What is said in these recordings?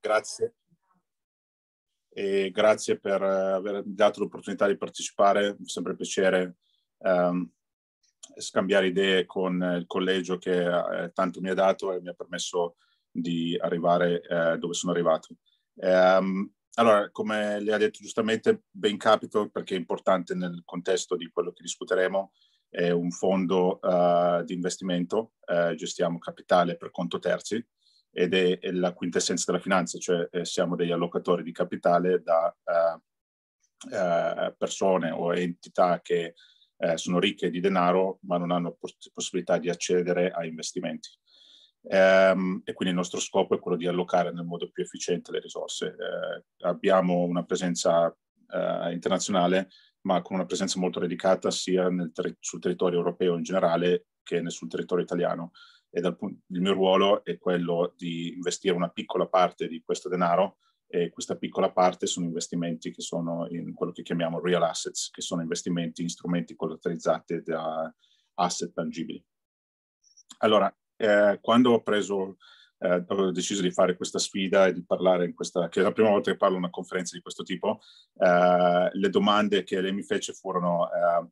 grazie. E grazie per eh, aver dato l'opportunità di partecipare, mi sempre piacere ehm, scambiare idee con il collegio che eh, tanto mi ha dato e mi ha permesso di arrivare eh, dove sono arrivato. Ehm, allora, come le ha detto giustamente, Ben Capital, perché è importante nel contesto di quello che discuteremo, è un fondo eh, di investimento, eh, gestiamo capitale per conto terzi, ed è, è la quintessenza della finanza, cioè eh, siamo degli allocatori di capitale da eh, eh persone o entità che eh, sono ricche di denaro ma non hanno poss- possibilità di accedere a investimenti. Um, e quindi il nostro scopo è quello di allocare nel modo più efficiente le risorse. Eh, abbiamo una presenza internazionale, ma con una presenza molto dedicata sia ter- sul territorio europeo in generale che sul territorio italiano e dal, il mio ruolo è quello di investire una piccola parte di questo denaro e questa piccola parte sono investimenti che sono in quello che chiamiamo real assets, che sono investimenti in strumenti collateralizzati da asset tangibili. Allora, eh, quando ho preso eh, ho deciso di fare questa sfida e di parlare in questa, che è la prima volta che parlo a una conferenza di questo tipo, eh, le domande che lei mi fece furono eh,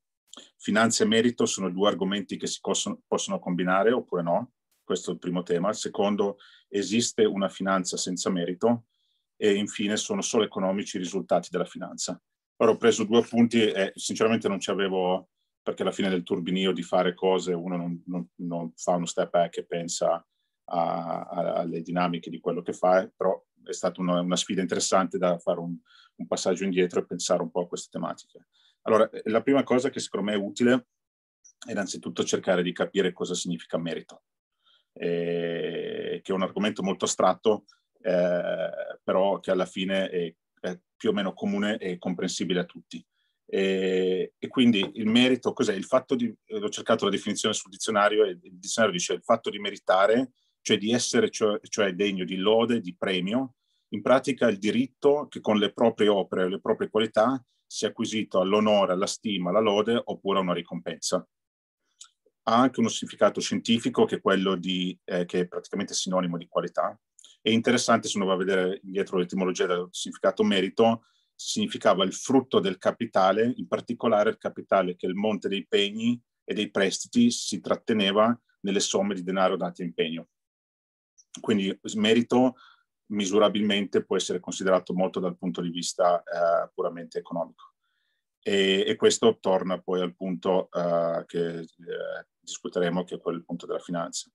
Finanza e merito sono due argomenti che si possono, possono combinare oppure no? Questo è il primo tema. Il secondo, esiste una finanza senza merito? E infine, sono solo economici i risultati della finanza. Ora ho preso due appunti e sinceramente non ci avevo, perché alla fine del turbinio di fare cose uno non, non, non fa uno step back e pensa a, a, alle dinamiche di quello che fa, però è stata una, una sfida interessante da fare un, un passaggio indietro e pensare un po' a queste tematiche. Allora, eh, la prima cosa che secondo me è utile è innanzitutto cercare di capire cosa significa merito, eh, che è un argomento molto astratto, eh, però che alla fine è, è, più o meno comune e comprensibile a tutti. E, eh, e, quindi il merito cos'è? Il fatto di, eh, ho cercato la definizione sul dizionario e il dizionario dice il fatto di meritare, cioè di essere cioè, cioè degno di lode, di premio, in pratica il diritto che con le proprie opere, le proprie qualità si è acquisito all'onore, alla stima, alla lode oppure a una ricompensa. Ha anche uno significato scientifico che è quello di, eh, che è praticamente sinonimo di qualità. È interessante se uno va a vedere dietro l'etimologia del significato merito, significava il frutto del capitale, in particolare il capitale che il monte dei pegni e dei prestiti si tratteneva nelle somme di denaro date a impegno. Quindi merito misurabilmente può essere considerato molto dal punto di vista eh, puramente economico. E, e, questo torna poi al punto eh, che eh, discuteremo, che è poi punto della finanza.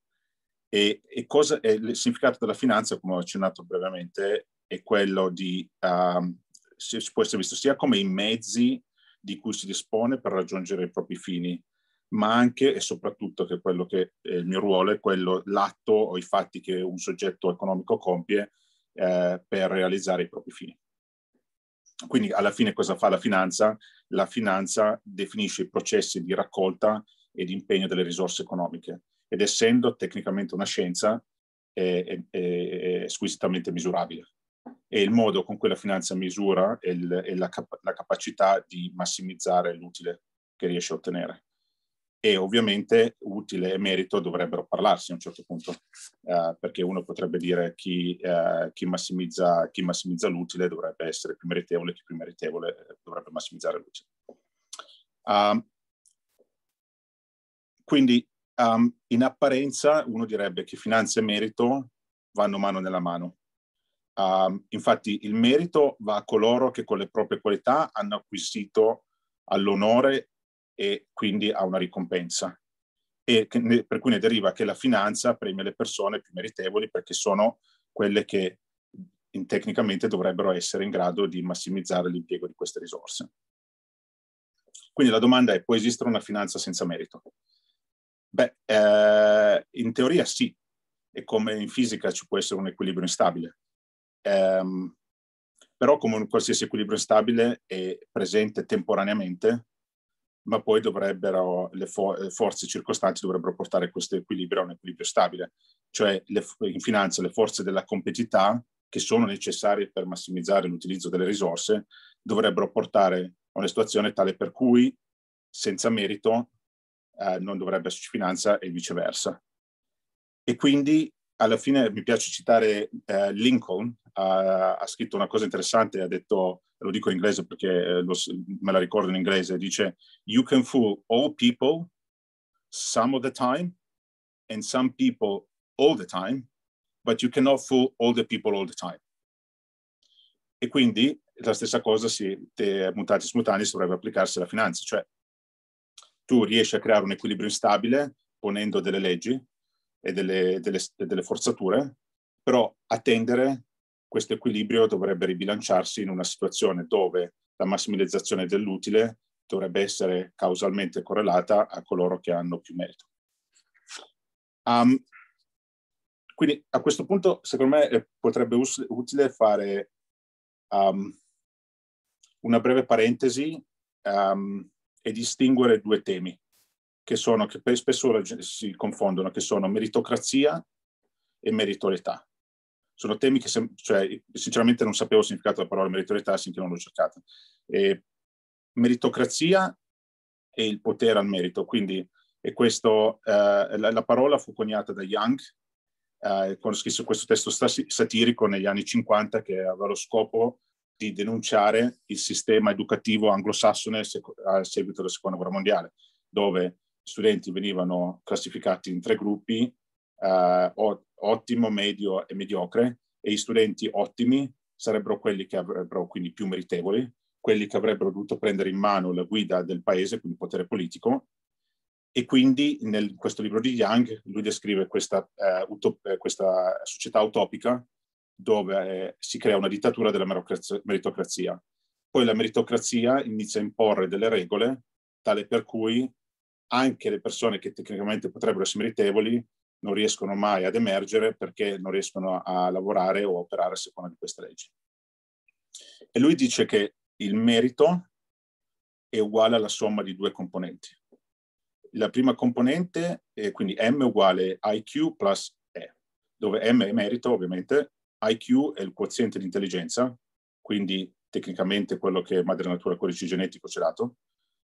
E, e cosa, il significato della finanza, come ho accennato brevemente, è quello di, um, si, si può essere visto sia come i mezzi di cui si dispone per raggiungere i propri fini, ma anche e soprattutto che quello che è eh, il mio ruolo è quello, l'atto o i fatti che un soggetto economico compie eh, per realizzare i propri fini. Quindi alla fine cosa fa la finanza? La finanza definisce i processi di raccolta e di impegno delle risorse economiche ed essendo tecnicamente una scienza è, è, è squisitamente misurabile e il modo con cui la finanza misura è, il, è la, cap- la capacità di massimizzare l'utile che riesce a ottenere e ovviamente utile e merito dovrebbero parlarsi a un certo punto, eh, perché uno potrebbe dire chi, eh, chi, massimizza, chi, massimizza, l'utile dovrebbe essere più meritevole, chi più meritevole eh, dovrebbe massimizzare l'utile. Um, quindi um, in apparenza uno direbbe che finanza e merito vanno mano nella mano. Um, infatti il merito va a coloro che con le proprie qualità hanno acquisito all'onore e quindi ha una ricompensa. E ne, per cui ne deriva che la finanza premia le persone più meritevoli perché sono quelle che in, tecnicamente dovrebbero essere in grado di massimizzare l'impiego di queste risorse. Quindi la domanda è, può esistere una finanza senza merito? Beh, eh, in teoria sì, e come in fisica ci può essere un equilibrio instabile. Eh, però come un qualsiasi equilibrio instabile è presente temporaneamente ma poi dovrebbero, le eh, forze circostanti dovrebbero portare questo equilibrio a un equilibrio stabile. Cioè le, in finanza le forze della competitività, che sono necessarie per massimizzare l'utilizzo delle risorse, dovrebbero portare a una situazione tale per cui senza merito eh, non dovrebbe esserci finanza e viceversa. E quindi alla fine mi piace citare eh, Lincoln, ha, ha, scritto una cosa interessante, ha detto, lo dico in inglese perché eh, lo, me la ricordo in inglese, dice You can fool all people some of the time and some people all the time, but you cannot fool all the people all the time. E quindi la stessa cosa si, te, mutatis mutandis, dovrebbe applicarsi alla finanza, cioè tu riesci a creare un equilibrio instabile ponendo delle leggi e delle, delle, delle forzature, però attendere questo equilibrio dovrebbe ribilanciarsi in una situazione dove la massimizzazione dell'utile dovrebbe essere causalmente correlata a coloro che hanno più merito. Um, quindi a questo punto, secondo me, potrebbe us- utile fare um, una breve parentesi um, e distinguere due temi che, sono, che spesso si confondono, che sono meritocrazia e meritorietà. Sono temi che, cioè, sinceramente non sapevo il significato della parola meritorietà finché non l'ho cercata. E meritocrazia e il potere al merito, quindi e questo, eh, la, la, parola fu coniata da Young, eh, quando scrisse questo testo satirico negli anni 50 che aveva lo scopo di denunciare il sistema educativo anglosassone a seguito della seconda guerra mondiale, dove studenti venivano classificati in tre gruppi, eh, ottimo, medio e mediocre, e gli studenti ottimi sarebbero quelli che avrebbero quindi più meritevoli, quelli che avrebbero dovuto prendere in mano la guida del paese, quindi potere politico. E quindi nel, questo libro di Young lui descrive questa, eh, utop- eh, questa società utopica dove eh, si crea una dittatura della meritocrazia. Poi la meritocrazia inizia a imporre delle regole tale per cui anche le persone che tecnicamente potrebbero essere meritevoli non riescono mai ad emergere perché non riescono a lavorare o operare a seconda di queste leggi. E lui dice che il merito è uguale alla somma di due componenti. La prima componente è quindi M uguale IQ plus E, dove M è merito ovviamente, IQ è il quoziente di intelligenza, quindi tecnicamente quello che madre natura codice genetico ci ha dato,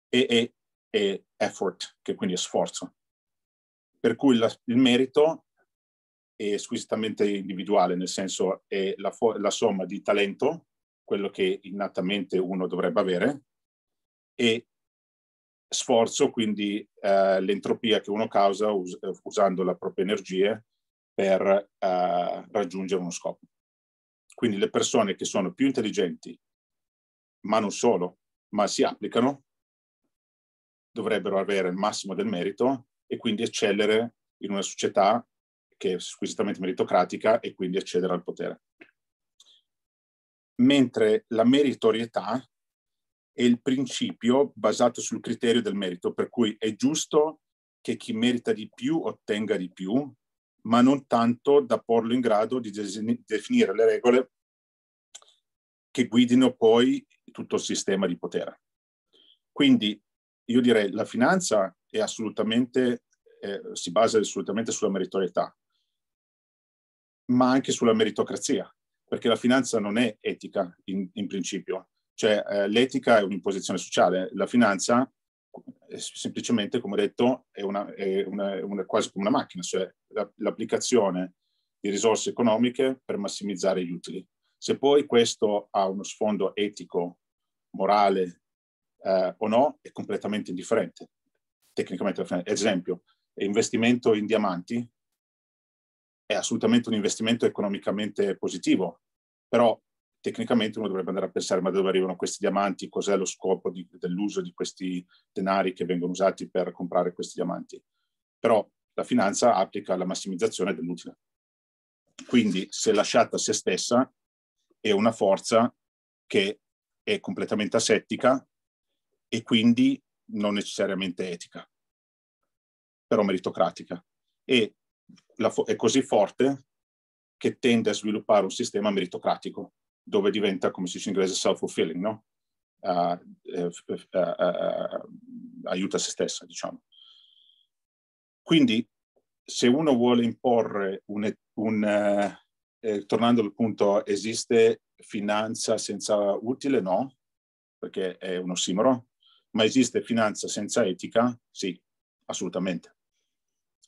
e E e effort, che quindi è sforzo. Per cui la, il merito è squisitamente individuale, nel senso è la, la somma di talento, quello che innatamente uno dovrebbe avere, e sforzo, quindi eh, l'entropia che uno causa us usando la propria energia per eh, raggiungere uno scopo. Quindi le persone che sono più intelligenti, ma non solo, ma si applicano, dovrebbero avere il massimo del merito e quindi eccellere in una società che è squisitamente meritocratica e quindi accedere al potere. Mentre la meritorietà è il principio basato sul criterio del merito, per cui è giusto che chi merita di più ottenga di più, ma non tanto da porlo in grado di definire le regole che guidino poi tutto il sistema di potere. Quindi io direi la finanza è assolutamente, eh, si basa assolutamente sulla meritorietà, ma anche sulla meritocrazia, perché la finanza non è etica in, in principio, cioè eh, l'etica è un'imposizione sociale, la finanza è eh, semplicemente, come detto, è, una, è, una, è una, quasi come una macchina, cioè la, l'applicazione di risorse economiche per massimizzare gli utili. Se poi questo ha uno sfondo etico, morale eh, o no è completamente indifferente, tecnicamente. Esempio, investimento in diamanti è assolutamente un investimento economicamente positivo, però tecnicamente uno dovrebbe andare a pensare ma da dove arrivano questi diamanti, cos'è lo scopo di, dell'uso di questi denari che vengono usati per comprare questi diamanti. Però la finanza applica la massimizzazione dell'utile. Quindi se lasciata a se stessa è una forza che è completamente asettica, e quindi non necessariamente etica, però meritocratica. E fo- è così forte che tende a sviluppare un sistema meritocratico, dove diventa, come si dice in inglese, self-fulfilling, no? Uh, uh, uh, aiuta se stessa, diciamo. Quindi, se uno vuole imporre un, un eh, eh, tornando al punto, esiste finanza senza utile? No, perché è un ossimoro, ma esiste finanza senza etica? Sì, assolutamente.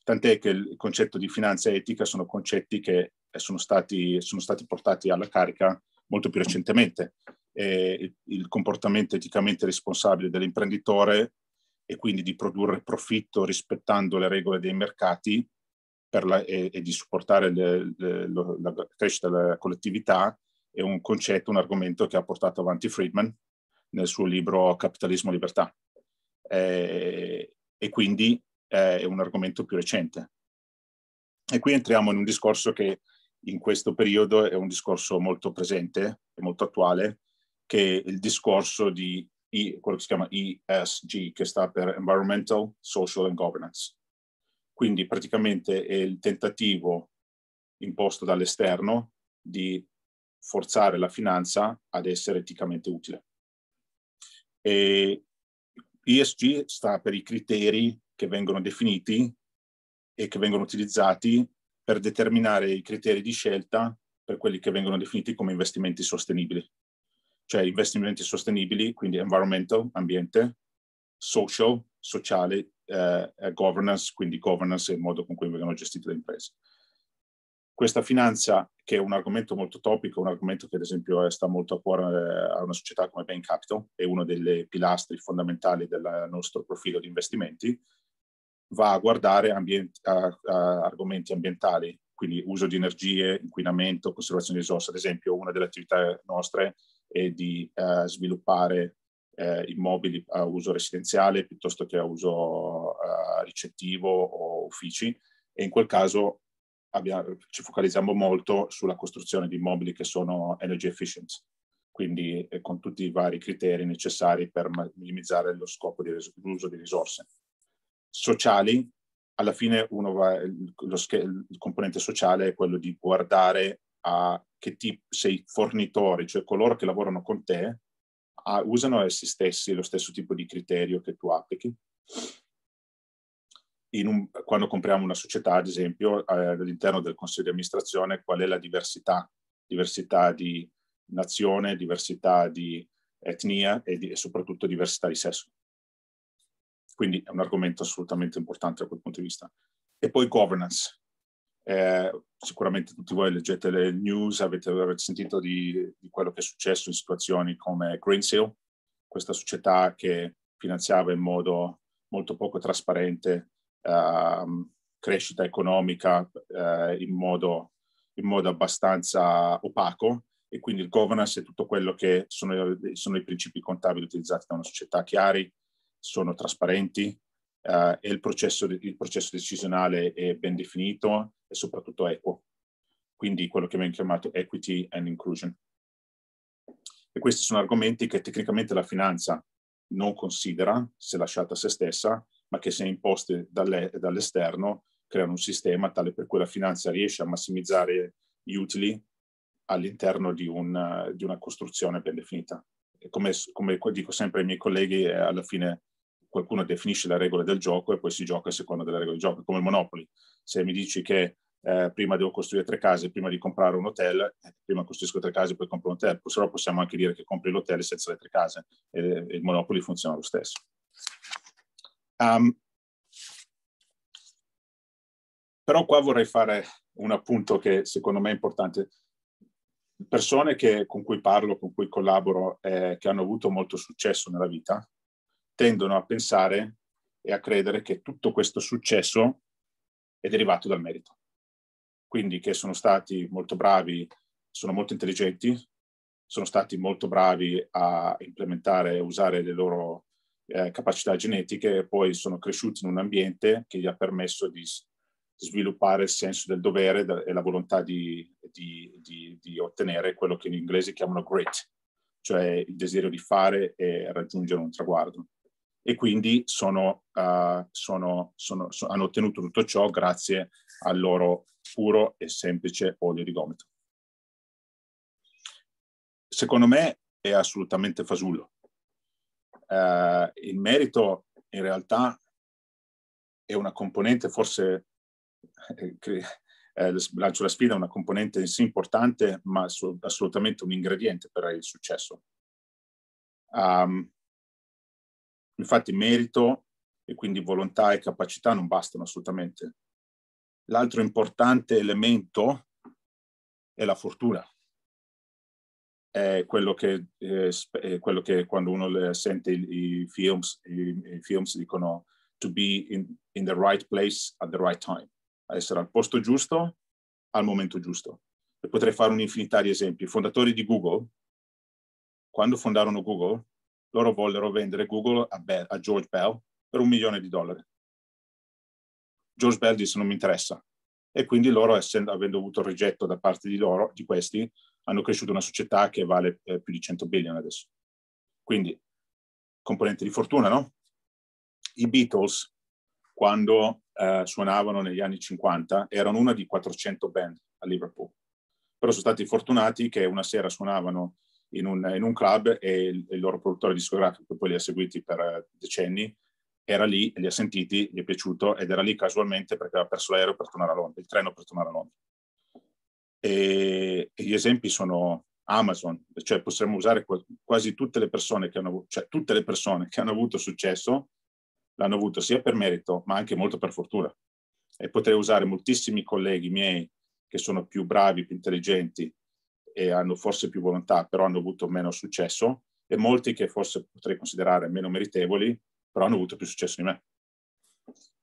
Tant'è che il concetto di finanza e etica sono concetti che eh, sono stati, sono stati portati alla carica molto più recentemente. E il comportamento eticamente responsabile dell'imprenditore e quindi di produrre profitto rispettando le regole dei mercati la, e, e, di supportare le, le, la crescita della collettività è un concetto, un argomento che ha portato avanti Friedman nel suo libro Capitalismo Libertà. Eh, e quindi eh, è un argomento più recente. E qui entriamo in un discorso che in questo periodo è un discorso molto presente, e molto attuale, che è il discorso di I, quello che si chiama ESG, che sta per Environmental, Social and Governance. Quindi praticamente è il tentativo imposto dall'esterno di forzare la finanza ad essere eticamente utile. E ESG sta per i criteri che vengono definiti e che vengono utilizzati per determinare i criteri di scelta per quelli che vengono definiti come investimenti sostenibili. Cioè investimenti sostenibili, quindi environmental, ambiente, social, sociale, eh, governance, quindi governance e il modo con cui vengono gestite le imprese questa finanza, che è un argomento molto topico, un argomento che ad esempio eh, sta molto a cuore eh, a una società come Bain Capital, è uno dei pilastri fondamentali del nostro profilo di investimenti, va a guardare ambient- a, a argomenti ambientali, quindi uso di energie, inquinamento, conservazione di risorse. Ad esempio, una delle attività nostre è di uh, sviluppare uh, immobili a uso residenziale piuttosto che a uso uh, ricettivo o uffici e in quel caso abbiamo, ci focalizziamo molto sulla costruzione di immobili che sono energy efficient, quindi eh, con tutti i vari criteri necessari per minimizzare lo scopo di ris- l'uso di risorse. Sociali, alla fine va, sch- il componente sociale è quello di guardare a che tipo sei fornitori, cioè coloro che lavorano con te, a, usano essi stessi lo stesso tipo di criterio che tu applichi un, quando compriamo una società, ad esempio, eh, all'interno del consiglio di amministrazione, qual è la diversità, diversità di nazione, diversità di etnia e, di, e soprattutto diversità di sesso. Quindi è un argomento assolutamente importante da quel punto di vista. E poi governance. Eh, sicuramente tutti voi leggete le news, avete, avete sentito di, di, quello che è successo in situazioni come Greensill, questa società che finanziava in modo molto poco trasparente Ehm, crescita economica eh, in modo, in modo abbastanza opaco e quindi il governance è tutto quello che sono, sono, i principi contabili utilizzati da una società chiari, sono trasparenti eh, e il processo, il processo, decisionale è ben definito e soprattutto equo. Quindi quello che viene chiamato equity and inclusion. E questi sono argomenti che tecnicamente la finanza non considera se lasciata a se stessa, ma che se imposte dall'esterno creano un sistema tale per cui la finanza riesce a massimizzare gli utili all'interno di una, di una costruzione ben definita. Come, come, dico sempre ai miei colleghi, eh, alla fine qualcuno definisce le regole del gioco e poi si gioca a seconda delle regole del gioco, come il Monopoli. Se mi dici che eh, prima devo costruire tre case, prima di comprare un hotel, eh, prima costruisco tre case e poi compro un hotel, però possiamo anche dire che compri l'hotel senza le tre case e, e il Monopoli funziona lo stesso. Um, però qua vorrei fare un appunto che secondo me è importante. Persone che, con cui parlo, con cui collaboro, eh, che hanno avuto molto successo nella vita, tendono a pensare e a credere che tutto questo successo è derivato dal merito. Quindi che sono stati molto bravi, sono molto intelligenti, sono stati molto bravi a implementare e usare le loro eh, capacità genetiche e poi sono cresciuti in un ambiente che gli ha permesso di sviluppare il senso del dovere e la volontà di, di, di, di ottenere quello che in inglese chiamano grit, cioè il desiderio di fare e raggiungere un traguardo. E quindi sono, uh, sono, sono, so, hanno ottenuto tutto ciò grazie al loro puro e semplice olio di gomito. Secondo me è assolutamente fasullo. Eh, il merito in realtà è una componente forse, eh, eh lancio la sfida, una componente sì importante, ma assolutamente un ingrediente per il successo. Um, infatti merito e quindi volontà e capacità non bastano assolutamente. L'altro importante elemento è la fortuna è quello che, eh, è quello che quando uno sente i, film, i, i films dicono to be in, in, the right place at the right time, essere al posto giusto al momento giusto. E potrei fare un'infinità di esempi. I fondatori di Google, quando fondarono Google, loro vollero vendere Google a, Bell, a George Bell per un milione di dollari. George Bell disse non mi interessa. E quindi loro, essendo, avendo avuto il rigetto da parte di loro, di questi, hanno cresciuto una società che vale eh, più di 100 billion adesso. Quindi, componente di fortuna, no? I Beatles, quando eh, suonavano negli anni 50, erano una di 400 band a Liverpool. Però sono stati fortunati che una sera suonavano in un, in un club e il, il, loro produttore discografico, che poi li ha seguiti per eh, decenni, era lì, li ha sentiti, gli è piaciuto ed era lì casualmente perché aveva perso l'aereo per tornare a Londra, il treno per tornare a Londra e, gli esempi sono Amazon, cioè possiamo usare quasi tutte le persone che hanno avuto, cioè tutte le persone che hanno avuto successo l'hanno avuto sia per merito ma anche molto per fortuna e potrei usare moltissimi colleghi miei che sono più bravi, più intelligenti e hanno forse più volontà però hanno avuto meno successo e molti che forse potrei considerare meno meritevoli però hanno avuto più successo di me.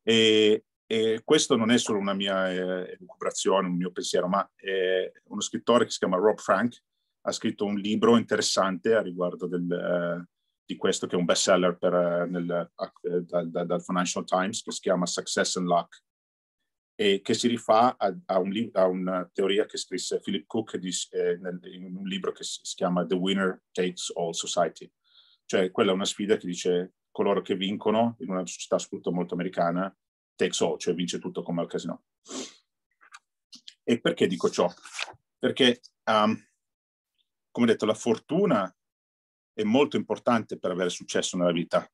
E, e questo non è solo una mia eh, elucubrazione, un mio pensiero, ma eh, uno scrittore che si chiama Rob Frank ha scritto un libro interessante a riguardo del, eh, di questo, che è un best seller per, eh, nel, eh, dal, dal, Financial Times, che si chiama Success and Luck, e che si rifà a, a, un, a una teoria che scrisse Philip Cook di, eh, nel, in un libro che si, si chiama The Winner Takes All Society. Cioè, quella è una sfida che dice coloro che vincono in una società soprattutto molto americana takes all, cioè vince tutto come al casino. E perché dico ciò? Perché, um, come detto, la fortuna è molto importante per avere successo nella vita.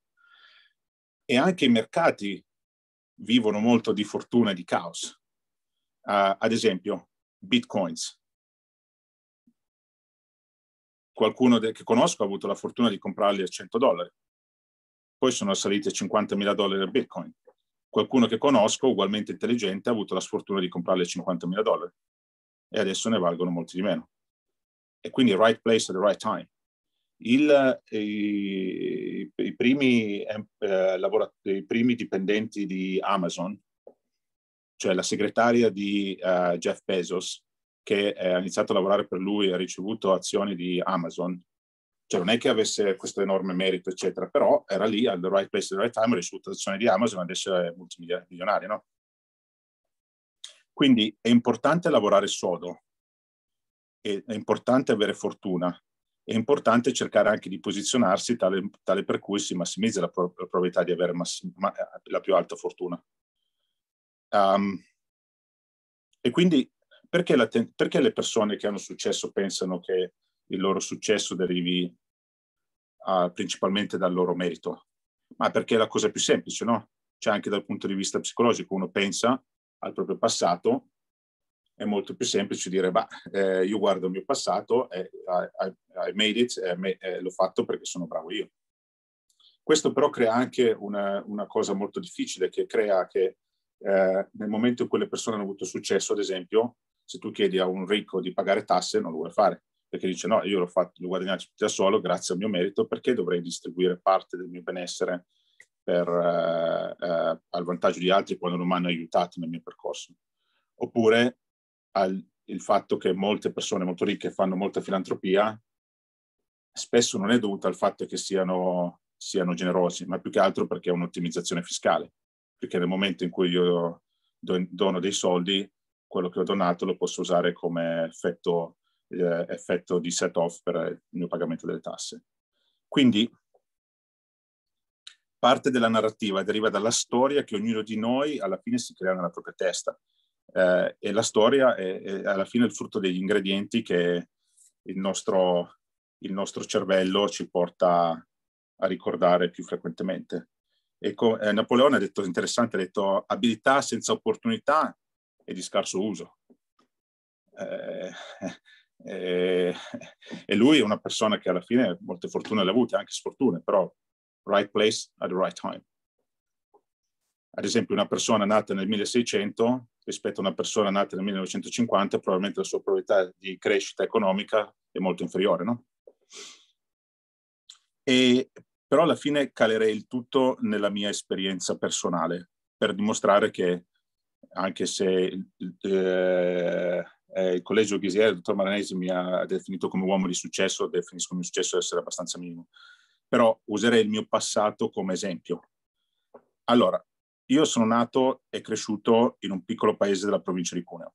E anche i mercati vivono molto di fortuna e di caos. Uh, ad esempio, bitcoins. Qualcuno de- che conosco ha avuto la fortuna di comprarli a 100 dollari. Poi sono saliti a 50.000 dollari il bitcoin qualcuno che conosco, ugualmente intelligente, ha avuto la sfortuna di comprarle a 50.000 dollari e adesso ne valgono molti di meno. E quindi right place at the right time. Il, eh, i, i, primi, eh, lavorat- I primi dipendenti di Amazon, cioè la segretaria di uh, Jeff Bezos, che ha iniziato a lavorare per lui e ha ricevuto azioni di Amazon, cioè non è che avesse questo enorme merito, eccetera, però era lì al right place, al right time, risultazione di Amazon, adesso è multimilionario, no? Quindi è importante lavorare sodo, è, importante avere fortuna, è importante cercare anche di posizionarsi tale, tale per cui si massimizza la, pro- la probabilità di avere massim- ma- la più alta fortuna. Um, e quindi perché, te- perché, le persone che hanno successo pensano che il loro successo derivi uh, principalmente dal loro merito, ma perché è la cosa più semplice, no? Cioè anche dal punto di vista psicologico uno pensa al proprio passato, è molto più semplice dire, beh, eh, io guardo il mio passato, eh, I, I made it, eh, l'ho fatto perché sono bravo io. Questo però crea anche una, una cosa molto difficile che crea che eh, nel momento in cui le persone hanno avuto successo, ad esempio, se tu chiedi a un ricco di pagare tasse, non lo vuoi fare perché dice no, io l'ho fatto, l'ho guadagnato da solo grazie al mio merito, perché dovrei distribuire parte del mio benessere per, eh, eh, al vantaggio di altri quando non mi hanno aiutato nel mio percorso? Oppure al, il fatto che molte persone molto ricche fanno molta filantropia spesso non è dovuta al fatto che siano, siano generosi, ma più che altro perché è un'ottimizzazione fiscale, perché nel momento in cui io dono dei soldi, quello che ho donato lo posso usare come effetto eh, effetto di set off per il mio pagamento delle tasse. Quindi parte della narrativa deriva dalla storia che ognuno di noi alla fine si crea nella propria testa eh, e la storia è, è, alla fine il frutto degli ingredienti che il nostro, il nostro cervello ci porta a ricordare più frequentemente. Ecco, eh, Napoleone ha detto, interessante, ha detto abilità senza opportunità e di scarso uso. Eh, e, eh, e, lui è una persona che alla fine molte fortune le ha avute, anche sfortune, però right place at the right time. Ad esempio una persona nata nel 1600 rispetto a una persona nata nel 1950, probabilmente la sua probabilità di crescita economica è molto inferiore, no? E, però alla fine calerei il tutto nella mia esperienza personale per dimostrare che anche se eh, eh, il collegio Ghisiere, il dottor Maranesi mi ha definito come uomo di successo, definisco come successo essere abbastanza minimo, però userei il mio passato come esempio. Allora, io sono nato e cresciuto in un piccolo paese della provincia di Cuneo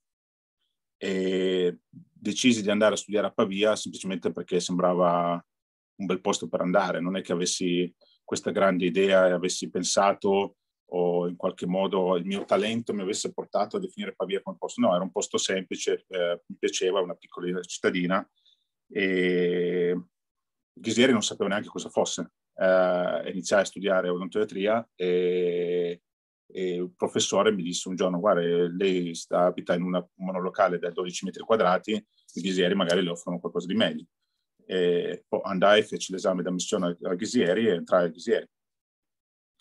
e decisi di andare a studiare a Pavia semplicemente perché sembrava un bel posto per andare, non è che avessi questa grande idea e avessi pensato o in qualche modo il mio talento mi avesse portato a definire Pavia come posto. No, era un posto semplice, eh, mi piaceva, una piccola cittadina e Ghiseri non sapevo neanche cosa fosse. Eh, iniziai a studiare odontoiatria e, e il professore mi disse un giorno, guarda, lei sta, abita in una, un monolocale da 12 metri quadrati, i Ghisieri magari le offrono qualcosa di meglio. E andai, feci l'esame d'ammissione a Ghisieri e entrai a Ghisieri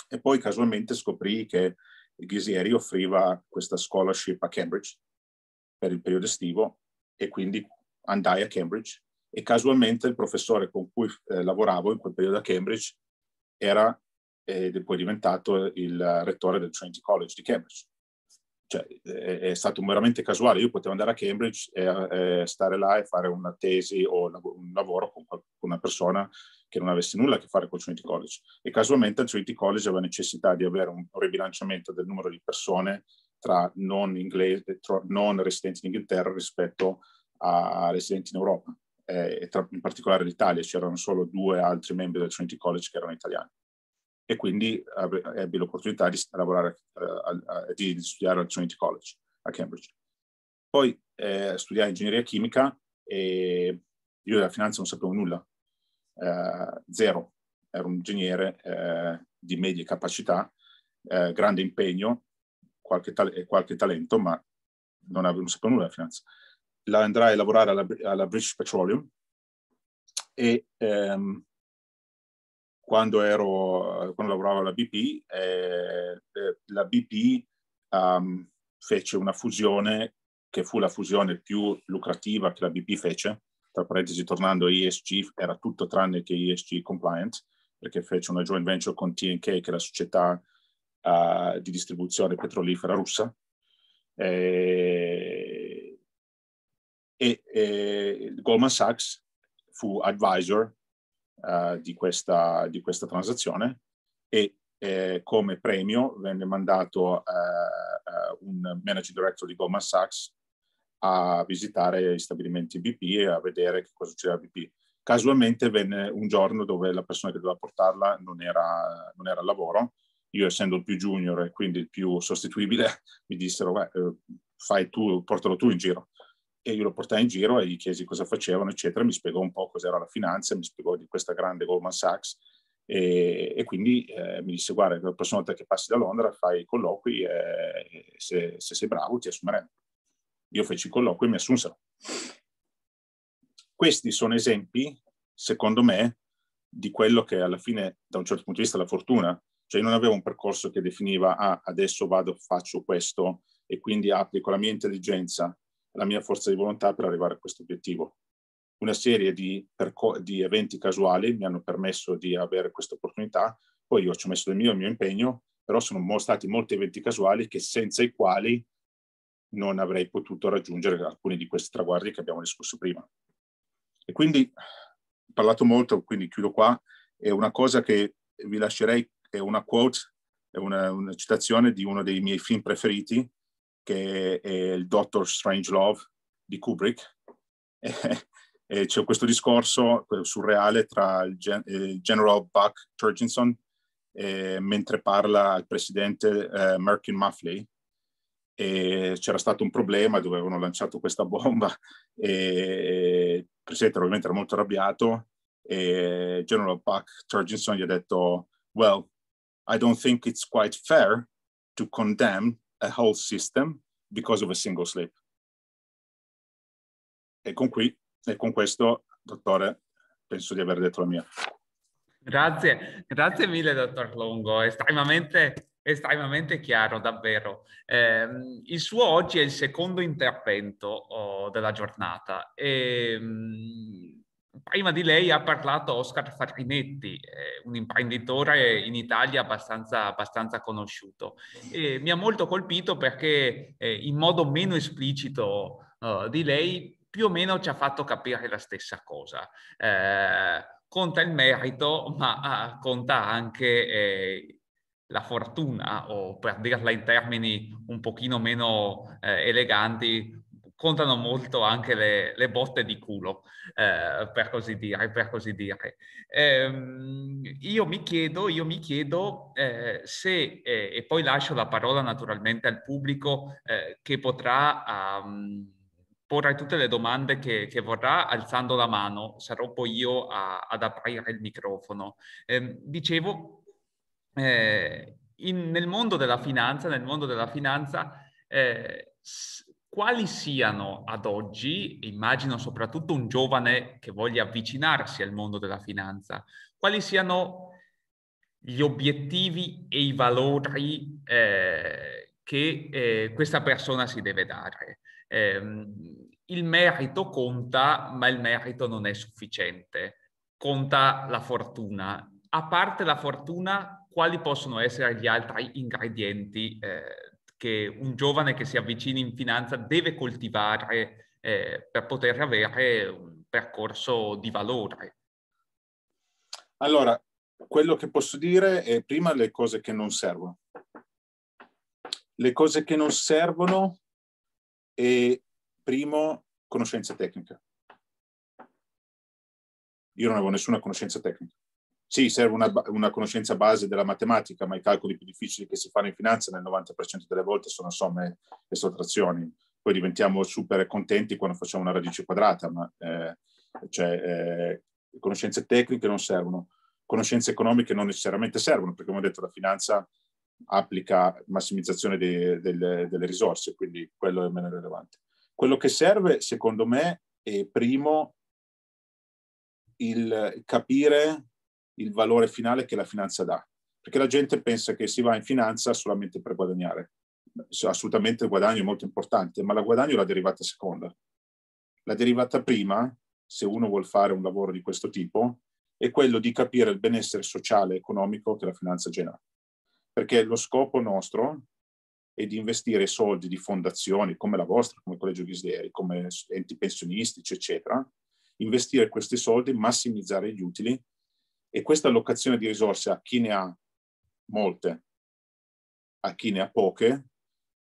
e poi casualmente scoprì che Ghisieri offriva questa scholarship a Cambridge per il periodo estivo e quindi andai a Cambridge e casualmente il professore con cui eh, lavoravo in quel periodo a Cambridge era ed è poi diventato il eh, rettore del Trinity College di Cambridge cioè, è, è, stato veramente casuale. Io potevo andare a Cambridge e, eh, e stare là e fare una tesi o un lavoro con una persona che non avesse nulla a che fare col Trinity College. E casualmente il Trinity College aveva necessità di avere un ribilanciamento del numero di persone tra non, inglese, tra non residenti in Inghilterra rispetto a residenti in Europa. Eh, tra, in particolare l'Italia c'erano solo due altri membri del Trinity College che erano italiani e quindi ebbi l'opportunità di lavorare, eh, di studiare al Trinity College a Cambridge. Poi eh, studiai ingegneria chimica e io della finanza non sapevo nulla, eh, zero. Ero un ingegnere eh, di medie capacità, eh, grande impegno qualche e qualche talento, ma non, avevo, non sapevo nulla della finanza. La andrai a lavorare alla, alla British Petroleum e ehm, quando, ero, quando lavoravo alla BP, eh, eh, la BP um, ehm, fece una fusione che fu la fusione più lucrativa che la BP fece, tra parentesi tornando a ESG, era tutto tranne che ESG compliant, perché fece una joint venture con TNK, che è la società uh, di distribuzione petrolifera russa. E, e, e Goldman Sachs fu advisor uh, di, questa, di, questa, transazione e eh, come premio venne mandato uh, un managing director di Goldman Sachs a visitare gli stabilimenti BP e a vedere che cosa succedeva a BP. Casualmente venne un giorno dove la persona che doveva portarla non era, non era al lavoro, io essendo il più junior e quindi il più sostituibile, mi dissero, beh, fai tu, portalo tu in giro e io lo portai in giro e gli chiesi cosa facevano, eccetera. Mi spiegò un po' cos'era la finanza, mi spiegò di questa grande Goldman Sachs e, e quindi eh, mi disse guarda, la prossima volta che passi da Londra fai i colloqui e se, se sei bravo ti assumeremo. Io feci i colloqui e mi assunsero. Questi sono esempi, secondo me, di quello che alla fine, da un certo punto di vista, è la fortuna. Cioè io non avevo un percorso che definiva, ah, adesso vado, faccio questo e quindi applico la mia intelligenza la mia forza di volontà per arrivare a questo obiettivo. Una serie di, perco- di eventi casuali mi hanno permesso di avere questa opportunità, poi io ci ho messo del mio, il mio impegno, però sono stati molti eventi casuali che senza i quali non avrei potuto raggiungere alcuni di questi traguardi che abbiamo discusso prima. E quindi ho parlato molto, quindi chiudo qua, è una cosa che vi lascerei, è una quote, è una, una citazione di uno dei miei film preferiti, che è il Doctor Strange Love di Kubrick. E c'è questo discorso surreale tra il, gen- il General Buck Turgenson eh, mentre parla al presidente eh, Merkin Muffley. E c'era stato un problema dove avevano lanciato questa bomba e il presidente ovviamente era molto arrabbiato e General Buck Turgenson gli ha detto well, I don't think it's quite fair to condemn a whole system because of a single slip. E con, qui, e con questo, dottore, penso di aver detto la mia. Grazie, grazie mille, dottor Longo, estremamente estremamente chiaro, davvero. Eh, il suo oggi è il secondo intervento oh, della giornata e ehm, mh, prima di lei ha parlato Oscar Farinetti, un imprenditore in Italia abbastanza, abbastanza conosciuto. E mi ha molto colpito perché eh, in modo meno esplicito eh, di lei più o meno ci ha fatto capire la stessa cosa. Eh, conta il merito, ma ah, conta anche eh, la fortuna, o per dirla in termini un pochino meno eleganti, contano molto anche le, le botte di culo, eh, per così dire. Per così dire. Eh, io mi chiedo, io mi chiedo eh, se, eh, e poi lascio la parola naturalmente al pubblico eh, che potrà um, porre tutte le domande che, che, vorrà alzando la mano, sarò poi io a, ad aprire il microfono. Ehm, dicevo, eh, in, nel mondo della finanza, nel mondo della finanza, eh, quali siano ad oggi, immagino soprattutto un giovane che voglia avvicinarsi al mondo della finanza, quali siano gli obiettivi e i valori eh, che eh, questa persona si deve dare. Eh, il merito conta, ma il merito non è sufficiente. Conta la fortuna. A parte la fortuna, quali possono essere gli altri ingredienti eh, che un giovane che si avvicini in finanza deve coltivare eh, per poter avere un percorso di valore? Allora, quello che posso dire è prima le cose che non servono. Le cose che non servono è primo conoscenza tecnica. Io non avevo nessuna conoscenza tecnica. Sì, serve una, una, conoscenza base della matematica, ma i calcoli più difficili che si fanno in finanza nel 90% delle volte sono somme e sottrazioni. Poi diventiamo super contenti quando facciamo una radice quadrata, ma eh, cioè, eh, conoscenze tecniche non servono, conoscenze economiche non necessariamente servono, perché come ho detto la finanza applica massimizzazione de, de, de, delle risorse, quindi quello è meno rilevante. Quello che serve, secondo me, è primo il capire il valore finale che la finanza dà, perché la gente pensa che si va in finanza solamente per guadagnare. Assolutamente il guadagno è molto importante, ma la guadagno è la derivata seconda. La derivata prima, se uno vuole fare un lavoro di questo tipo, è quello di capire il benessere sociale e economico che la finanza genera. Perché lo scopo nostro è di investire soldi di fondazioni come la vostra, come il Collegio Ghisleri, come enti pensionistici, eccetera, investire questi soldi, massimizzare gli utili e questa allocazione di risorse a chi ne ha molte, a chi ne ha poche,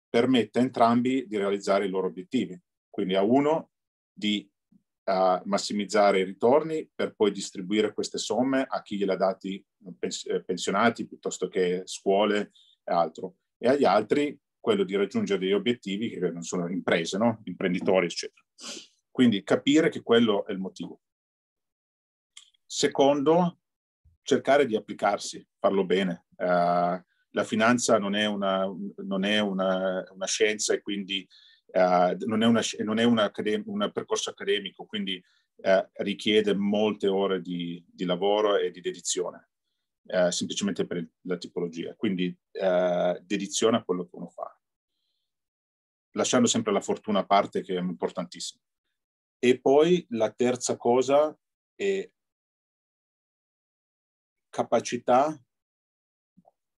permette a entrambi di realizzare i loro obiettivi. Quindi a uno di uh, massimizzare i ritorni per poi distribuire queste somme a chi gliela ha dati pens- eh, pensionati piuttosto che scuole e altro. E agli altri quello di raggiungere degli obiettivi che non sono imprese, no? imprenditori, eccetera. Quindi capire che quello è il motivo. Secondo, cercare di applicarsi, farlo bene. Uh, la finanza non è una, non è una, una scienza e quindi uh, non è, una, non è un percorso accademico, quindi uh, richiede molte ore di, di, lavoro e di dedizione, semplicemente per la tipologia. Quindi dedizione a quello che uno fa, lasciando sempre la fortuna a parte che è importantissima. E poi la terza cosa è capacità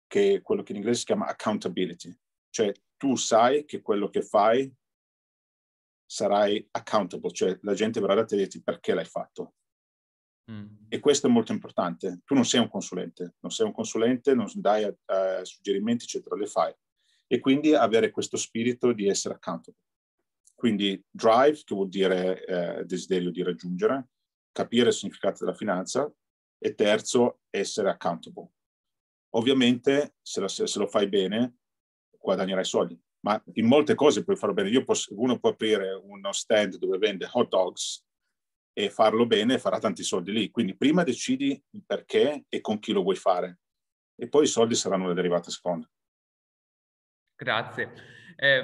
che è quello che in inglese si chiama accountability, cioè tu sai che quello che fai sarai accountable, cioè la gente verrà da te e dirti perché l'hai fatto. Mm. E questo è molto importante. Tu non sei un consulente, non sei un consulente, non dai eh, suggerimenti, eccetera, le fai. E quindi avere questo spirito di essere accountable. Quindi drive, che vuol dire eh, desiderio di raggiungere, capire il significato della finanza, e terzo essere accountable. Ovviamente se, la, se lo fai bene guadagnerai soldi, ma in molte cose puoi farlo bene. Io Posso, uno può aprire uno stand dove vende hot dogs e farlo bene farà tanti soldi lì. Quindi prima decidi il perché e con chi lo vuoi fare e poi i soldi saranno le derivate seconda. Grazie. Eh,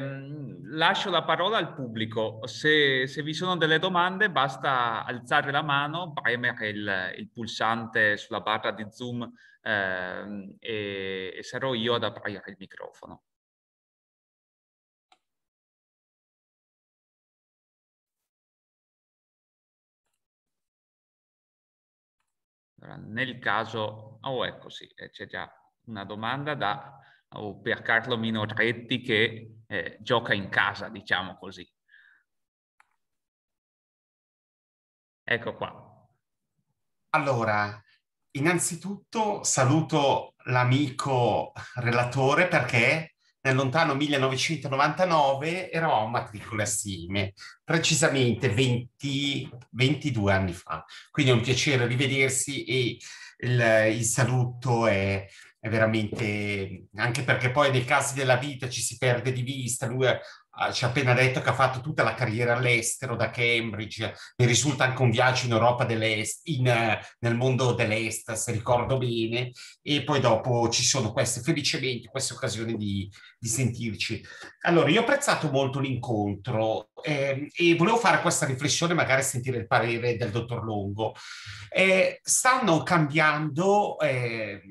lascio la parola al pubblico. Se, se, vi sono delle domande, basta alzare la mano, premere il, il pulsante sulla barra di Zoom eh, e, e sarò io ad aprire il microfono. Allora, nel caso, oh ecco sì, eh, c'è già una domanda da o per Carlo Minoretti che eh, gioca in casa, diciamo così. Ecco qua. Allora, innanzitutto saluto l'amico relatore perché nel lontano 1999 eravamo matricola assieme, precisamente 20, 22 anni fa. Quindi è un piacere rivedersi e il, il saluto è è veramente, anche perché poi nei casi della vita ci si perde di vista, lui eh, ci ha appena detto che ha fatto tutta la carriera all'estero, da Cambridge, mi risulta anche un viaggio in Europa dell'Est, in, eh, nel mondo dell'Est, se ricordo bene, e poi dopo ci sono queste, felicemente, queste occasioni di, di sentirci. Allora, io ho apprezzato molto l'incontro eh, e volevo fare questa riflessione, magari sentire il parere del dottor Longo. Eh, stanno cambiando... Eh,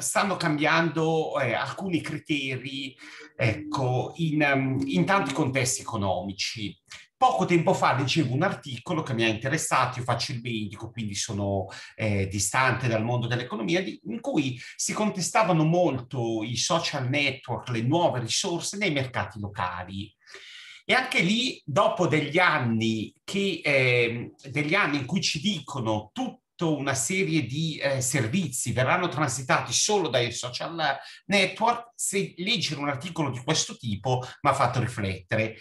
stanno cambiando eh, alcuni criteri ecco, in, mm, in, tanti contesti economici. Poco tempo fa leggevo un articolo che mi ha interessato, io faccio il medico, quindi sono eh, distante dal mondo dell'economia, in cui si contestavano molto i social network, le nuove risorse nei mercati locali. E anche lì, dopo degli anni, che, eh, degli anni in cui ci dicono tutto una serie di eh, servizi verranno transitati solo dai social network, se leggere un articolo di questo tipo mi ha fatto riflettere.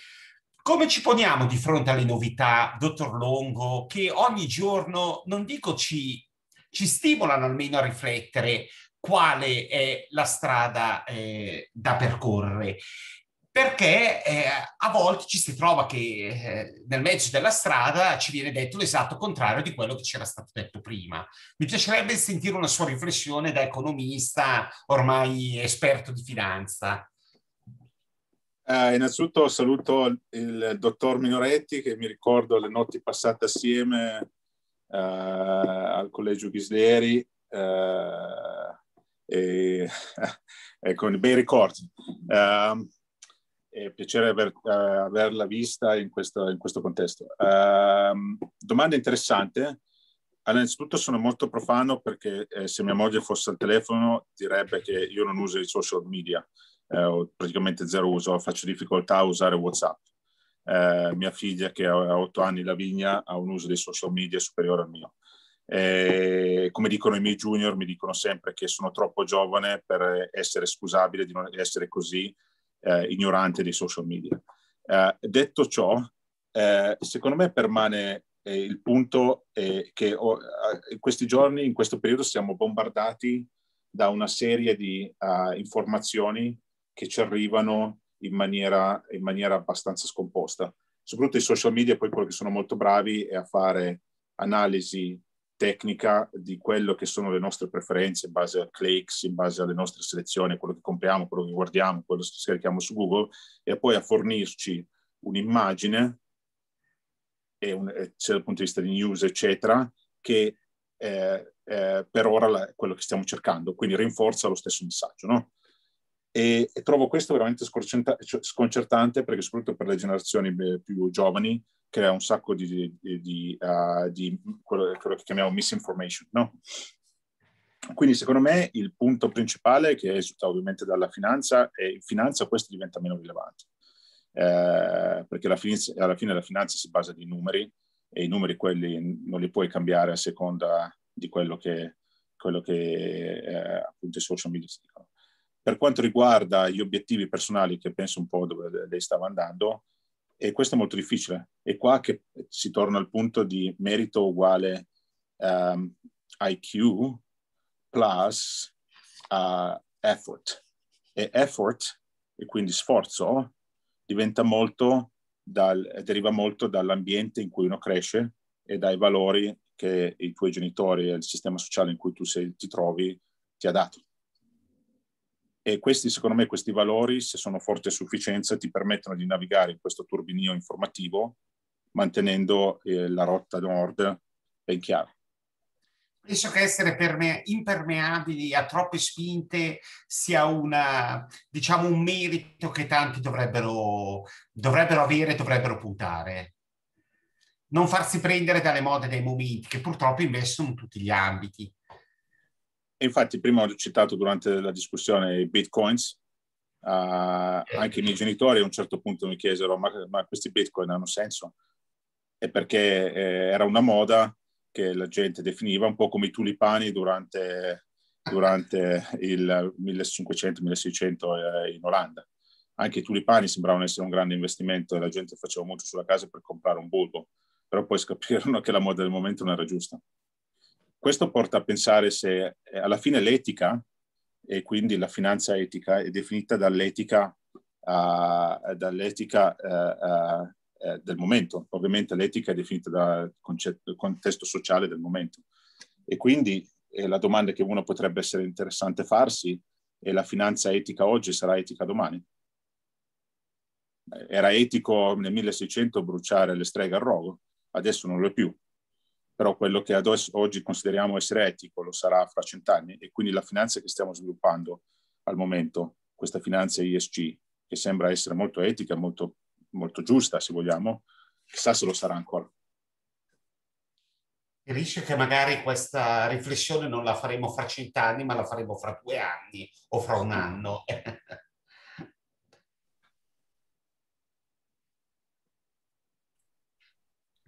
Come ci poniamo di fronte alle novità, dottor Longo, che ogni giorno, non dico ci, ci stimolano almeno a riflettere quale è la strada eh, da percorrere perché eh, a volte ci si trova che eh, nel mezzo della strada ci viene detto l'esatto contrario di quello che c'era stato detto prima. Mi piacerebbe sentire una sua riflessione da economista ormai esperto di finanza. Eh, innanzitutto saluto il dottor Minoretti che mi ricordo le notti passate assieme eh, al Collegio Ghisleri eh, e, con ecco, i bei ricordi. Um, è piacere aver, uh, averla vista in questo, in questo contesto. Uh, domanda interessante. Allora, innanzitutto sono molto profano perché eh, se mia moglie fosse al telefono direbbe che io non uso i social media, eh, ho praticamente zero uso, faccio difficoltà a usare WhatsApp. Eh, mia figlia che ha otto anni, Lavinia, ha un uso dei social media superiore al mio. Eh, come dicono i miei junior, mi dicono sempre che sono troppo giovane per essere scusabile di non essere così eh, ignorante dei social media. Eh, detto ciò, eh, secondo me permane eh, il punto eh, che ho, oh, in questi giorni, in questo periodo, siamo bombardati da una serie di uh, informazioni che ci arrivano in maniera, in maniera abbastanza scomposta. Soprattutto i social media, poi quello che sono molto bravi è a fare analisi tecnica di quello che sono le nostre preferenze in base a clicks, in base alle nostre selezioni, quello che compriamo, quello che guardiamo, quello che scarichiamo su Google e poi a fornirci un'immagine e un, sia dal punto di vista di news eccetera che eh, eh, per ora è quello che stiamo cercando, quindi rinforza lo stesso messaggio. No? E, e trovo questo veramente cioè, sconcertante perché soprattutto per le generazioni più giovani crea un sacco di, di, di, uh, di ah, mm, quello, quello, che chiamiamo misinformation, no? Quindi secondo me il punto principale che esulta ovviamente dalla finanza è in finanza questo diventa meno rilevante. Eh, perché alla fine, alla fine, la finanza si basa di numeri e i numeri quelli non li puoi cambiare a seconda di quello che, quello che eh, appunto i social media si per quanto riguarda gli obiettivi personali, che penso un po' dove lei stava andando, e questo è molto difficile. È qua che si torna al punto di merito uguale um, ehm, IQ plus uh, effort. E effort, e quindi sforzo, diventa molto dal, deriva molto dall'ambiente in cui uno cresce e dai valori che i tuoi genitori e il sistema sociale in cui tu sei, ti trovi ti ha dato. E questi, secondo me, questi valori, se sono forti a sufficienza, ti permettono di navigare in questo turbinio informativo mantenendo eh, la rotta nord ben chiara. Penso che essere perme- impermeabili a troppe spinte sia una, diciamo, un merito che tanti dovrebbero, dovrebbero avere, dovrebbero puntare. Non farsi prendere dalle mode dei momenti, che purtroppo investono in tutti gli ambiti infatti prima ho citato durante la discussione i bitcoins, uh, anche i miei genitori a un certo punto mi chiesero ma, ma questi bitcoin hanno senso? E perché eh, era una moda che la gente definiva un po' come i tulipani durante, durante il 1500-1600 eh, in Olanda. Anche i tulipani sembravano essere un grande investimento e la gente faceva molto sulla casa per comprare un bulbo, però poi scoprirono che la moda del momento non era giusta. Questo porta a pensare se eh, alla fine l'etica, e quindi la finanza etica, è definita dall'etica, uh, dall'etica uh, uh, del momento. Ovviamente l'etica è definita dal concetto, contesto sociale del momento. E quindi eh, la domanda che uno potrebbe essere interessante farsi è la finanza etica oggi sarà etica domani? Era etico nel 1600 bruciare le streghe al rogo, adesso non lo è più però quello che ad oggi consideriamo essere etico lo sarà fra cent'anni e quindi la finanza che stiamo sviluppando al momento, questa finanza ISG, che sembra essere molto etica, molto, molto giusta se vogliamo, chissà se lo sarà ancora. Il rischio che magari questa riflessione non la faremo fra cent'anni, ma la faremo fra due anni o fra un anno.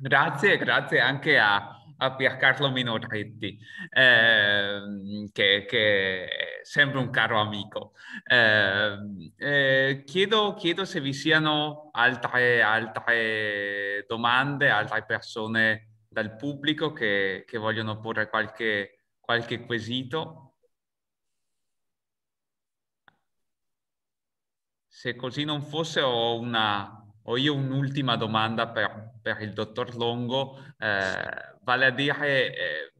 Grazie, grazie anche a, a Piercarlo Minoretti, eh, che, che, è sempre un caro amico. Eh, eh, chiedo, chiedo, se vi siano altre, altre, domande, altre persone dal pubblico che, che vogliono porre qualche, qualche quesito. Se così non fosse ho una, ho io un'ultima domanda per, per il dottor Longo, eh, vale a dire, eh,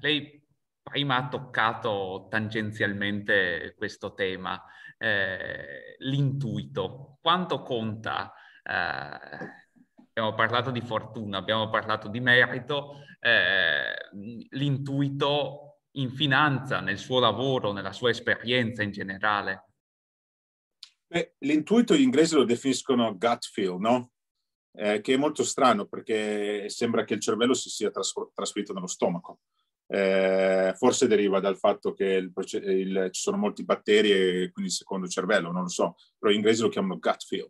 lei prima ha toccato tangenzialmente questo tema, eh, l'intuito. Quanto conta? Eh, abbiamo parlato di fortuna, abbiamo parlato di merito, eh, l'intuito in finanza, nel suo lavoro, nella sua esperienza in generale. Beh, l'intuito gli inglesi lo definiscono gut feel, no? Eh, che è molto strano perché sembra che il cervello si sia tras- trasferito nello stomaco. Eh, forse deriva dal fatto che il, il, ci sono molti batteri e quindi il secondo cervello, non lo so, però gli inglesi lo chiamano gut feel.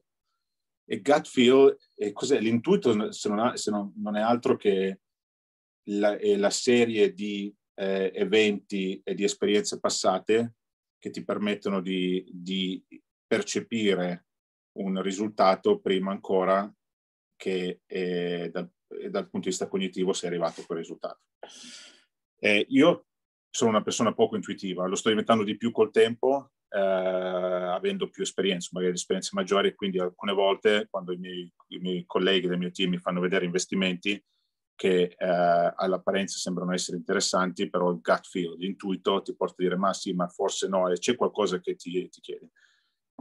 E gut feel, e cos'è? l'intuito se non, ha, se non, non è altro che la, è la serie di eh, eventi e di esperienze passate che ti permettono di, di percepire un risultato prima ancora che eh, dal, eh, dal, punto di vista cognitivo sia arrivato a quel risultato. Eh, io sono una persona poco intuitiva, lo sto diventando di più col tempo, eh, avendo più esperienze, magari esperienze maggiori, e quindi alcune volte quando i miei, i miei, colleghi del mio team mi fanno vedere investimenti che eh, all'apparenza sembrano essere interessanti, però il gut feel, l'intuito ti porta a dire ma sì, ma forse no, e eh, c'è qualcosa che ti, ti chiede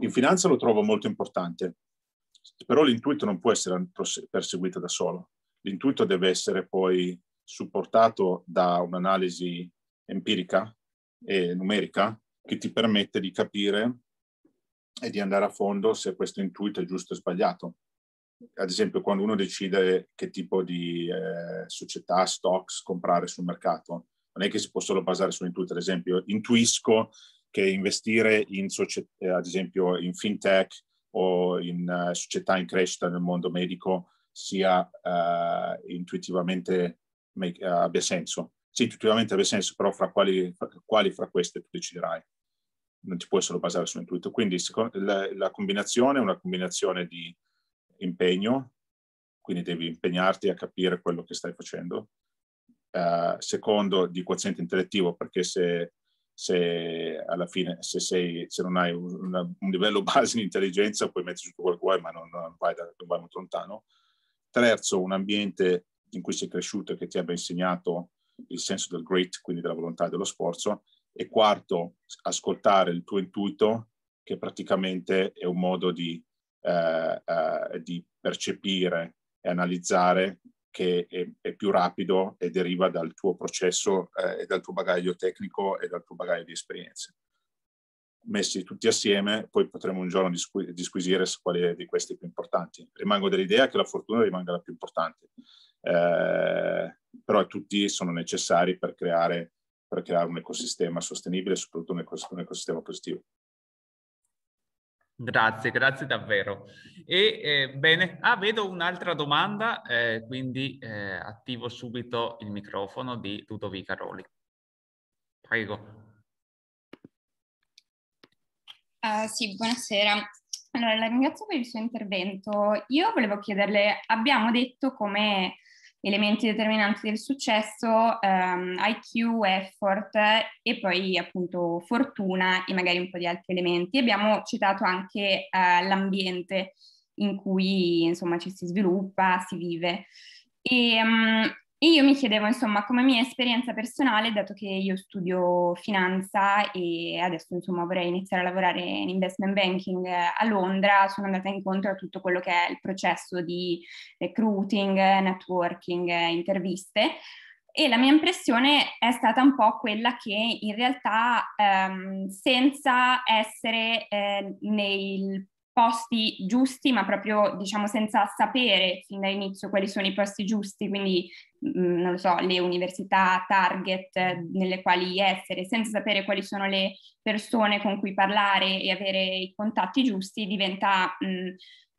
in finanza lo trovo molto importante, però l'intuito non può essere perseguito da solo. L'intuito deve essere poi supportato da un'analisi empirica e numerica che ti permette di capire e di andare a fondo se questo intuito è giusto o sbagliato. Ad esempio, quando uno decide che tipo di eh, società, stocks comprare sul mercato, non è che si può solo basare sull'intuito. Ad esempio, intuisco che investire in società, eh, ad esempio in fintech o in uh, società in crescita nel mondo medico sia uh, intuitivamente make, uh, abbia senso. Sì, intuitivamente abbia senso, però fra quali, fra, quali fra queste tu deciderai. Non ti puoi solo basare sull'intuito. Quindi la, la combinazione è una combinazione di impegno, quindi devi impegnarti a capire quello che stai facendo. Uh, secondo, di quoziente intellettivo, perché se se alla fine se, sei, se non hai una, un livello base di intelligenza puoi metterci tutto quello che vuoi ma non, non, vai da, non, vai molto lontano. Terzo, un ambiente in cui sei cresciuto e che ti abbia insegnato il senso del great quindi della volontà e dello sforzo. E quarto, ascoltare il tuo intuito, che praticamente è un modo di, eh, eh, di percepire e analizzare che è, è, più rapido e deriva dal tuo processo eh, e dal tuo bagaglio tecnico e dal tuo bagaglio di esperienze. Messi tutti assieme, poi potremo un giorno disqu- disquisire su quale di questi è più importanti. Rimango dell'idea che la fortuna rimanga la più importante, eh, però tutti sono necessari per creare, per creare un ecosistema sostenibile soprattutto un ecosistema positivo. Grazie, grazie davvero. E, eh, bene, ah, vedo un'altra domanda, eh, quindi eh, attivo subito il microfono di Ludovica Roli. Prego. Uh, sì, buonasera. Allora, la ringrazio per il suo intervento. Io volevo chiederle, abbiamo detto come elementi determinanti del successo, ehm, IQ, effort e poi appunto fortuna e magari un po' di altri elementi. Abbiamo citato anche eh, l'ambiente in cui insomma ci si sviluppa, si vive. E, um, e io mi chiedevo, insomma, come mia esperienza personale, dato che io studio finanza e adesso, insomma, vorrei iniziare a lavorare in investment banking a Londra, sono andata incontro a tutto quello che è il processo di recruiting, networking, interviste. E la mia impressione è stata un po' quella che in realtà ehm, senza essere eh, nel posti giusti, ma proprio diciamo senza sapere fin dall'inizio quali sono i posti giusti, quindi mh, mm, non lo so, le università target eh, nelle quali essere, senza sapere quali sono le persone con cui parlare e avere i contatti giusti, diventa mh, mm,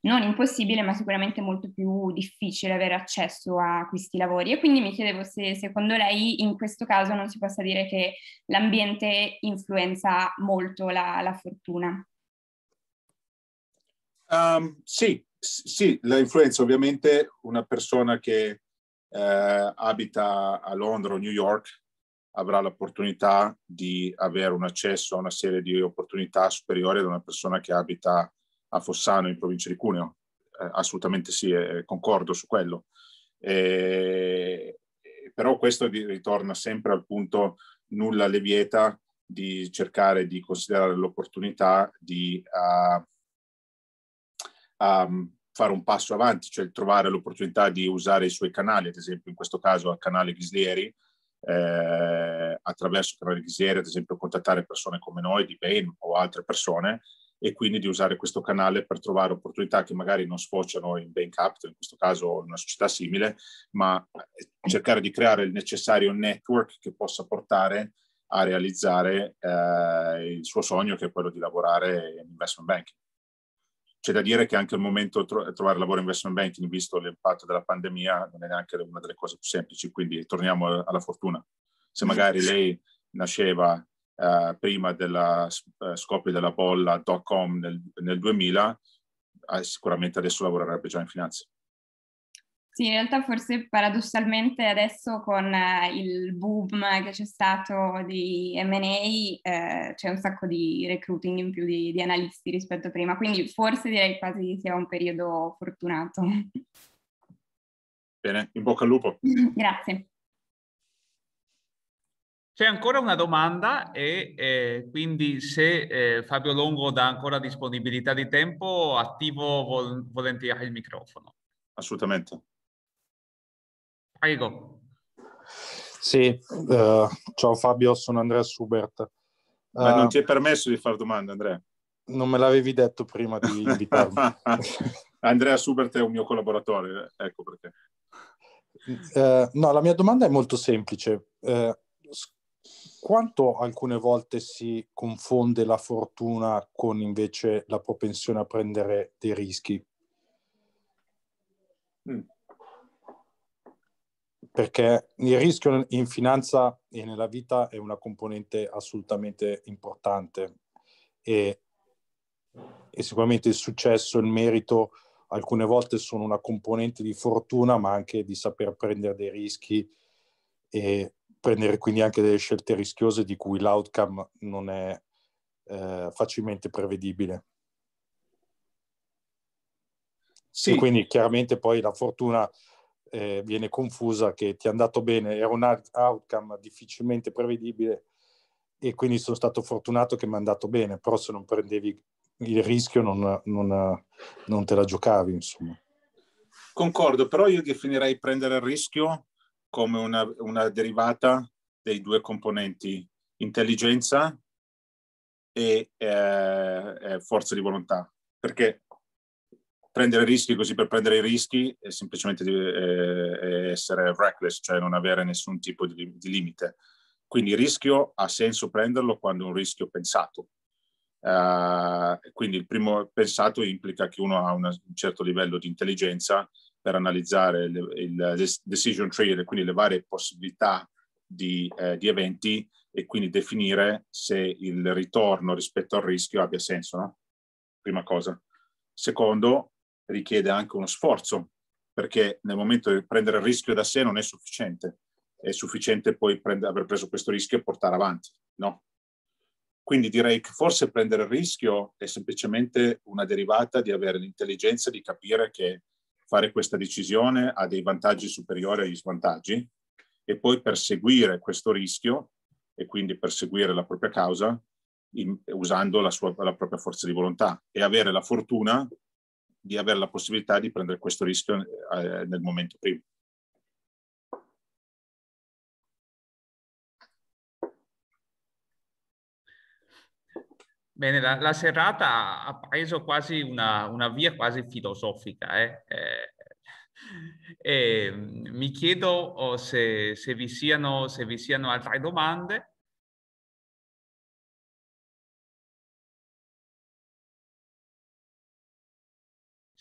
non impossibile, ma sicuramente molto più difficile avere accesso a questi lavori. E quindi mi chiedevo se secondo lei in questo caso non si possa dire che l'ambiente influenza molto la, la fortuna. Um, sì, sì, la influenza ovviamente una persona che eh, abita a Londra o New York avrà l'opportunità di avere un accesso a una serie di opportunità superiori ad una persona che abita a Fossano in provincia di Cuneo. Eh, assolutamente sì, eh, concordo su quello. Eh, però questo ritorna sempre al punto nulla le vieta di cercare di considerare l'opportunità di... Uh, a mm, fare un passo avanti, cioè trovare l'opportunità di usare i suoi canali, ad esempio in questo caso al canale Ghislieri, eh, attraverso il canale Ghislieri, ad esempio contattare persone come noi, di Bain o altre persone, e quindi di usare questo canale per trovare opportunità che magari non sfociano in Bain Capital, in questo caso in una società simile, ma eh, cercare di creare il necessario network che possa portare a realizzare eh, il suo sogno che è quello di lavorare in investment banking. C'è da dire che anche il momento tro- trovare lavoro in investment banking, visto l'impatto della pandemia, non è neanche una delle cose più semplici, quindi torniamo alla fortuna. Se mm-hmm. magari lei nasceva eh, prima della eh, scoppio della bolla dot com nel, nel 2000, eh, sicuramente adesso lavorerebbe già in finanza. Sì, in realtà forse paradossalmente adesso con eh, il boom che c'è stato di M&A eh, c'è un sacco di recruiting in più di, di, analisti rispetto a prima, quindi forse direi quasi sia un periodo fortunato. Bene, in bocca al lupo. Grazie. C'è ancora una domanda e eh, quindi se eh, Fabio Longo dà ancora disponibilità di tempo, attivo vol- volentieri il microfono. Assolutamente. Prego. Sì, uh, ciao Fabio, sono Andrea Schubert. Ma non eh, ti è permesso di fare domande, Andrea? Non me l'avevi detto prima di invitarmi. Andrea Schubert è un mio collaboratore, ecco perché. Uh, no, la mia domanda è molto semplice. quanto alcune volte si confonde la fortuna con invece la propensione a prendere dei rischi? Mm perché il rischio in finanza e nella vita è una componente assolutamente importante e, e sicuramente il successo, il merito alcune volte sono una componente di fortuna ma anche di saper prendere dei rischi e prendere quindi anche delle scelte rischiose di cui l'outcome non è eh, facilmente prevedibile. Sì. E quindi chiaramente poi la fortuna eh, viene confusa che ti è andato bene, era un outcome difficilmente prevedibile e quindi sono stato fortunato che mi è andato bene, però se non prendevi il rischio non, non, non te la giocavi, insomma. Concordo, però io definirei prendere il rischio come una, una derivata dei due componenti, intelligenza e eh, forza di volontà, perché prendere rischi così per prendere i rischi e semplicemente eh, eh, essere reckless, cioè non avere nessun tipo di, di, limite. Quindi il rischio ha senso prenderlo quando è un rischio pensato. Uh, quindi il primo pensato implica che uno ha una, un certo livello di intelligenza per analizzare il, il decision tree, quindi le varie possibilità di, eh, di, eventi e quindi definire se il ritorno rispetto al rischio abbia senso, no? Prima cosa. Secondo, richiede anche uno sforzo, perché nel momento di prendere il rischio da sé non è sufficiente, è sufficiente poi prendere, aver preso questo rischio e portare avanti, no? Quindi direi che forse prendere il rischio è semplicemente una derivata di avere l'intelligenza di capire che fare questa decisione ha dei vantaggi superiori agli svantaggi e poi perseguire questo rischio e quindi perseguire la propria causa in, usando la, sua, la propria forza di volontà e avere la fortuna di avere la possibilità di prendere questo rischio eh, nel momento prima. Bene, la, la, serata ha preso quasi una, una via quasi filosofica. Eh? Eh, ehm, mi chiedo oh, se, se, vi siano, se vi siano altre domande.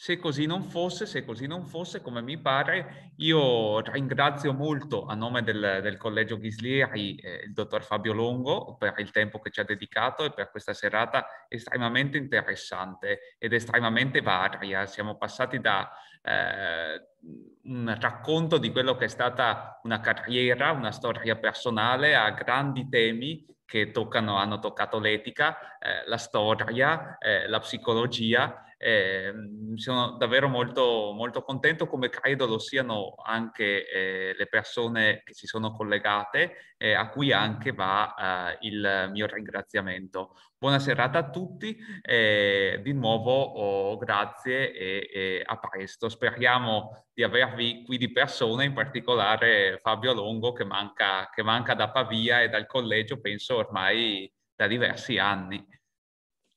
Se così non fosse, se così non fosse, come mi pare, io ringrazio molto a nome del, del Collegio Ghislieri eh, il dottor Fabio Longo per il tempo che ci ha dedicato e per questa serata estremamente interessante ed estremamente varia. Siamo passati da eh, un racconto di quello che è stata una carriera, una storia personale a grandi temi che toccano, hanno toccato l'etica, eh, la storia, eh, la psicologia eh, sono davvero molto, molto, contento come credo lo siano anche eh, le persone che si sono collegate eh, a cui anche va eh, il mio ringraziamento. Buona serata a tutti, eh, di nuovo oh, grazie e, e, a presto. Speriamo di avervi qui di persona, in particolare Fabio Longo che manca, che manca da Pavia e dal collegio penso ormai da diversi anni.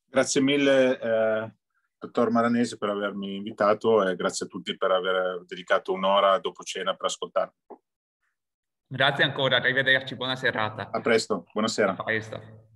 Grazie mille eh, dottor Maranese per avermi invitato e grazie a tutti per aver dedicato un'ora dopo cena per ascoltarmi. Grazie ancora, arrivederci, buona serata. A presto, buonasera. A presto.